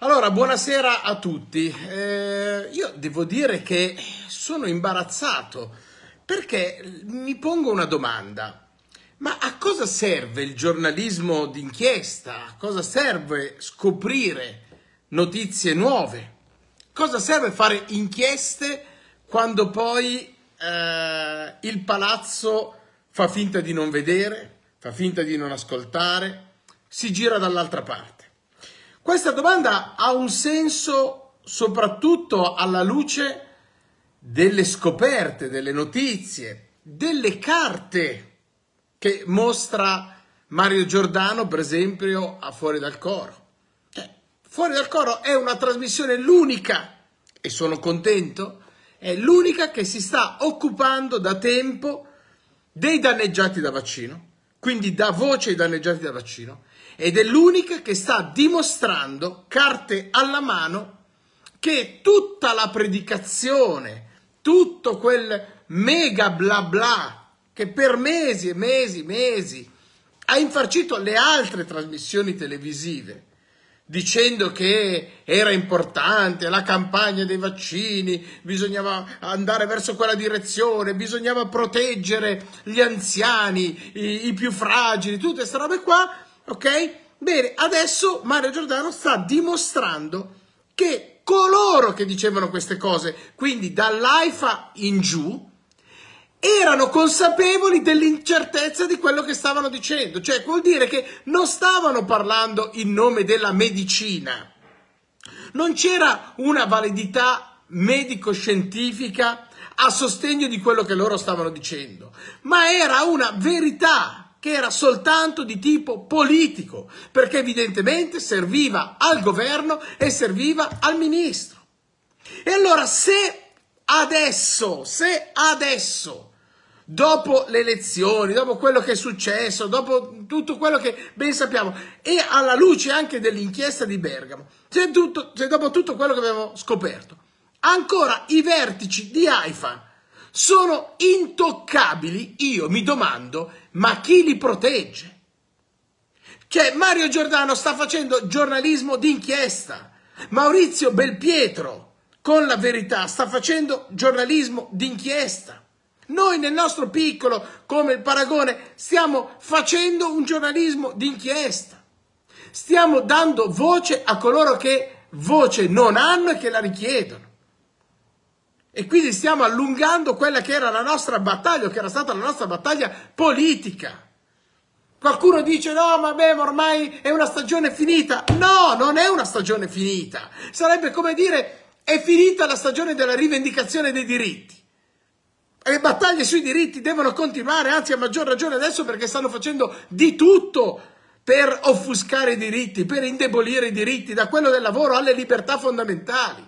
Allora, buonasera a tutti. Eh, io devo dire che sono imbarazzato perché mi pongo una domanda. Ma a cosa serve il giornalismo d'inchiesta? A cosa serve scoprire notizie nuove? Cosa serve fare inchieste quando poi eh, il palazzo fa finta di non vedere, fa finta di non ascoltare, si gira dall'altra parte? Questa domanda ha un senso soprattutto alla luce delle scoperte, delle notizie, delle carte che mostra Mario Giordano, per esempio, a Fuori dal Coro. Cioè, Fuori dal Coro è una trasmissione l'unica, e sono contento, è l'unica che si sta occupando da tempo dei danneggiati da vaccino quindi dà voce ai danneggiati dal vaccino, ed è l'unica che sta dimostrando, carte alla mano, che tutta la predicazione, tutto quel mega bla bla che per mesi e mesi e mesi ha infarcito le altre trasmissioni televisive, dicendo che era importante la campagna dei vaccini, bisognava andare verso quella direzione, bisognava proteggere gli anziani, i, i più fragili, tutte queste robe qua, ok? Bene, adesso Mario Giordano sta dimostrando che coloro che dicevano queste cose, quindi dall'AIFA in giù, erano consapevoli dell'incertezza di quello che stavano dicendo, cioè vuol dire che non stavano parlando in nome della medicina, non c'era una validità medico-scientifica a sostegno di quello che loro stavano dicendo, ma era una verità che era soltanto di tipo politico, perché evidentemente serviva al governo e serviva al ministro. E allora se adesso, se adesso, dopo le elezioni, dopo quello che è successo, dopo tutto quello che ben sappiamo, e alla luce anche dell'inchiesta di Bergamo, se, tutto, se dopo tutto quello che abbiamo scoperto, ancora i vertici di AIFA sono intoccabili, io mi domando, ma chi li protegge? Cioè Mario Giordano sta facendo giornalismo d'inchiesta, Maurizio Belpietro con la verità, sta facendo giornalismo d'inchiesta. Noi nel nostro piccolo, come il paragone, stiamo facendo un giornalismo d'inchiesta. Stiamo dando voce a coloro che voce non hanno e che la richiedono. E quindi stiamo allungando quella che era la nostra battaglia, che era stata la nostra battaglia politica. Qualcuno dice no, vabbè, ormai è una stagione finita. No, non è una stagione finita. Sarebbe come dire è finita la stagione della rivendicazione dei diritti. Le battaglie sui diritti devono continuare, anzi a maggior ragione adesso perché stanno facendo di tutto per offuscare i diritti, per indebolire i diritti, da quello del lavoro alle libertà fondamentali.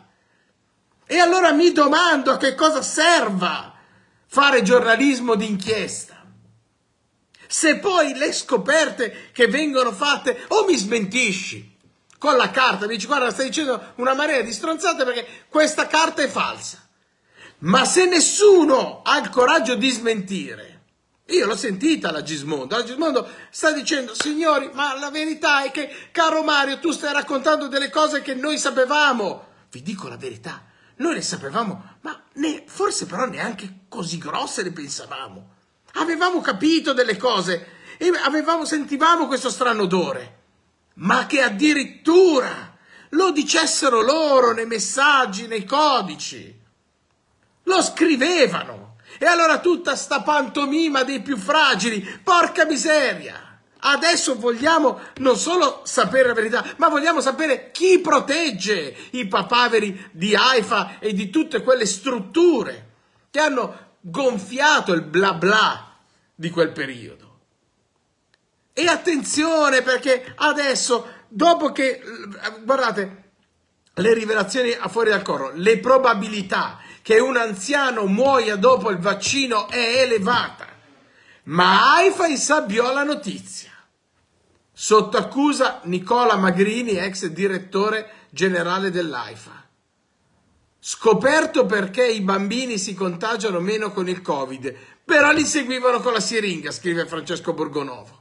E allora mi domando a che cosa serva fare giornalismo d'inchiesta se poi le scoperte che vengono fatte o mi smentisci con la carta, mi dici guarda stai dicendo una marea di stronzate perché questa carta è falsa. Ma se nessuno ha il coraggio di smentire, io l'ho sentita la Gismondo, la Gismondo sta dicendo signori ma la verità è che caro Mario tu stai raccontando delle cose che noi sapevamo, vi dico la verità, noi le sapevamo ma ne, forse però neanche così grosse le pensavamo, avevamo capito delle cose e avevamo, sentivamo questo strano odore ma che addirittura lo dicessero loro nei messaggi, nei codici. Lo scrivevano. E allora tutta sta pantomima dei più fragili, porca miseria! Adesso vogliamo non solo sapere la verità, ma vogliamo sapere chi protegge i papaveri di Haifa e di tutte quelle strutture che hanno gonfiato il bla bla di quel periodo. E attenzione perché adesso, dopo che, guardate, le rivelazioni a fuori dal coro, le probabilità che un anziano muoia dopo il vaccino è elevata. Ma AIFA insabbiò la notizia. Sotto accusa Nicola Magrini, ex direttore generale dell'AIFA. Scoperto perché i bambini si contagiano meno con il Covid, però li seguivano con la siringa, scrive Francesco Borgonovo.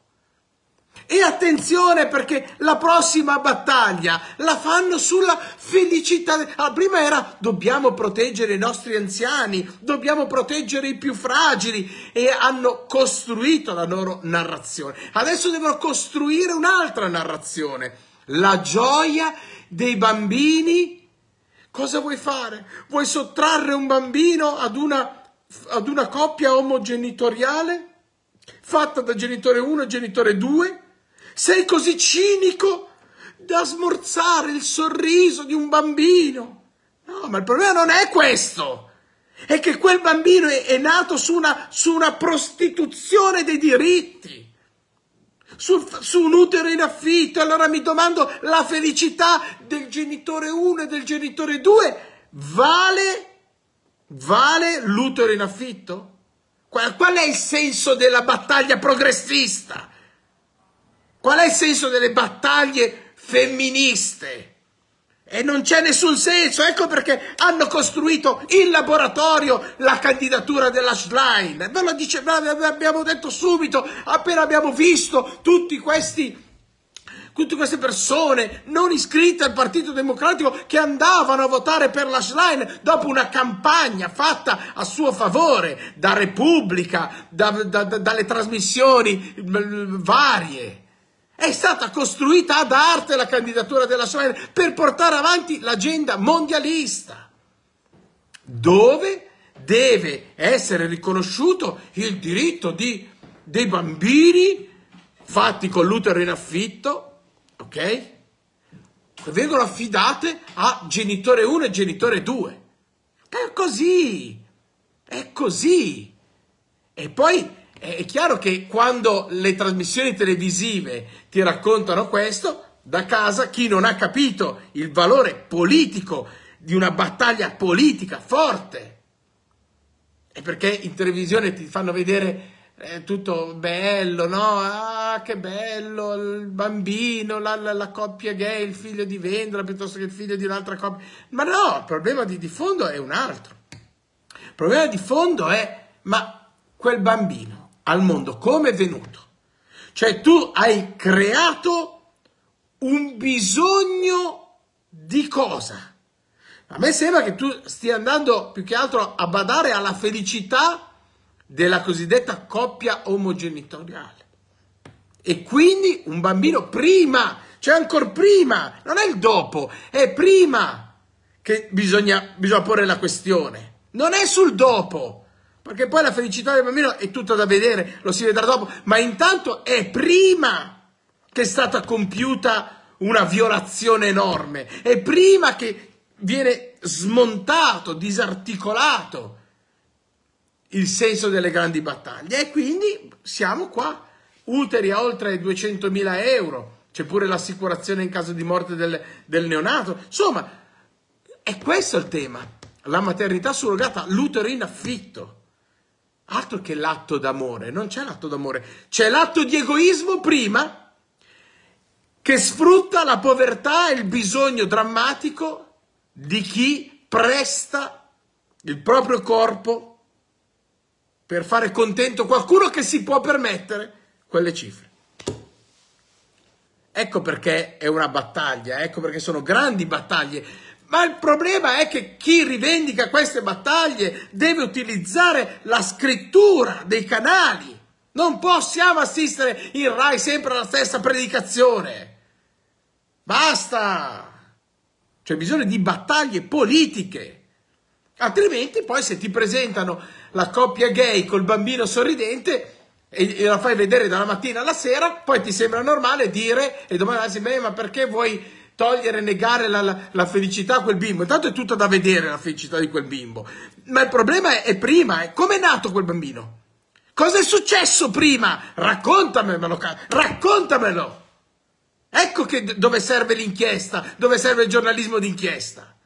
E attenzione perché la prossima battaglia la fanno sulla felicità. Ah, prima era dobbiamo proteggere i nostri anziani, dobbiamo proteggere i più fragili e hanno costruito la loro narrazione. Adesso devono costruire un'altra narrazione. La gioia dei bambini. Cosa vuoi fare? Vuoi sottrarre un bambino ad una, ad una coppia omogenitoriale fatta da genitore 1 e genitore 2? Sei così cinico da smorzare il sorriso di un bambino. No, ma il problema non è questo. È che quel bambino è, è nato su una, su una, prostituzione dei diritti. Su, su, un utero in affitto. Allora mi domando, la felicità del genitore 1 e del genitore 2 vale, vale l'utero in affitto? Qual, qual è il senso della battaglia progressista? Qual è il senso delle battaglie femministe? E non c'è nessun senso, ecco perché hanno costruito in laboratorio la candidatura della Schlein. Ve lo dice, abbiamo detto subito, appena abbiamo visto tutti questi tutte queste persone non iscritte al Partito Democratico che andavano a votare per la Schlein dopo una campagna fatta a suo favore da Repubblica, da, da, da, dalle trasmissioni varie. È stata costruita ad arte la candidatura della Somalia per portare avanti l'agenda mondialista, dove deve essere riconosciuto il diritto di, dei bambini fatti con l'utero in affitto, ok? Vengono affidate a genitore 1 e genitore 2. È così, è così. E poi eh, è chiaro che quando le trasmissioni televisive ti raccontano questo, da casa chi non ha capito il valore politico di una battaglia politica forte, è perché in televisione ti fanno vedere eh, tutto bello, no? Ah, che bello, il bambino, la, la, la, coppia gay, il figlio di Vendola, piuttosto che il figlio di un'altra coppia. Ma no, il problema di, di fondo è un altro. Il problema di fondo è, ma quel bambino al mondo come è venuto. Cioè tu hai creato un bisogno di cosa? A me sembra che tu stia andando più che altro a badare alla felicità della cosiddetta coppia omogenitoriale. E quindi un bambino prima, cioè ancora prima, non è il dopo, è prima che bisogna, bisogna porre la questione. Non è sul dopo, perché poi la felicità del bambino è tutta da vedere, lo si vedrà dopo, ma intanto è prima che è stata compiuta una violazione enorme, è prima che viene smontato, disarticolato il senso delle grandi battaglie e quindi siamo qua, uteri a oltre 200.000 euro, c'è pure l'assicurazione in caso di morte del, del neonato, insomma è questo il tema, la maternità surrogata, l'utero in affitto. Altro che l'atto d'amore, non c'è l'atto d'amore, c'è l'atto di egoismo prima che sfrutta la povertà e il bisogno drammatico di chi presta il proprio corpo per fare contento qualcuno che si può permettere quelle cifre. Ecco perché è una battaglia, ecco perché sono grandi battaglie, ma il problema è che chi rivendica queste battaglie deve utilizzare la scrittura dei canali. Non possiamo assistere in Rai sempre alla stessa predicazione. Basta! C'è bisogno di battaglie politiche. Altrimenti poi se ti presentano la coppia gay col bambino sorridente e, la fai vedere dalla mattina alla sera, poi ti sembra normale dire e domani ma perché vuoi togliere, negare la, la, la, felicità a quel bimbo. Intanto è tutta da vedere la felicità di quel bimbo. Ma il problema è, è prima, è come è nato quel bambino? Cosa è successo prima? Raccontamelo, raccontamelo. Ecco che, dove serve l'inchiesta, dove serve il giornalismo d'inchiesta.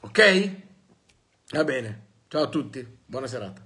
Ok? Va bene. Ciao a tutti, buona serata.